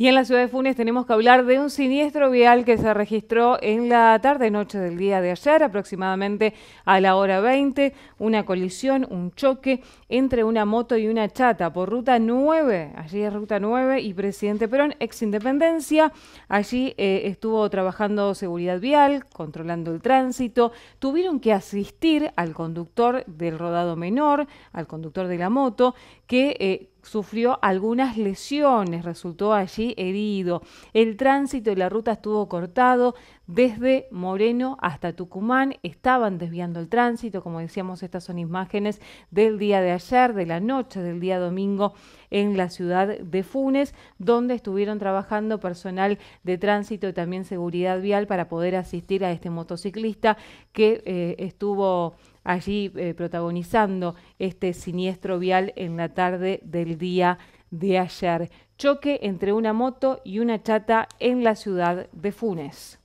Y en la ciudad de Funes tenemos que hablar de un siniestro vial que se registró en la tarde-noche del día de ayer, aproximadamente a la hora 20, una colisión, un choque entre una moto y una chata por ruta 9, allí es ruta 9 y presidente Perón, ex Independencia, allí eh, estuvo trabajando seguridad vial, controlando el tránsito, tuvieron que asistir al conductor del rodado menor, al conductor de la moto, que... Eh, sufrió algunas lesiones, resultó allí herido. El tránsito y la ruta estuvo cortado desde Moreno hasta Tucumán. Estaban desviando el tránsito, como decíamos, estas son imágenes del día de ayer, de la noche del día domingo en la ciudad de Funes, donde estuvieron trabajando personal de tránsito y también seguridad vial para poder asistir a este motociclista que eh, estuvo allí eh, protagonizando este siniestro vial en la tarde del día de ayer. Choque entre una moto y una chata en la ciudad de Funes.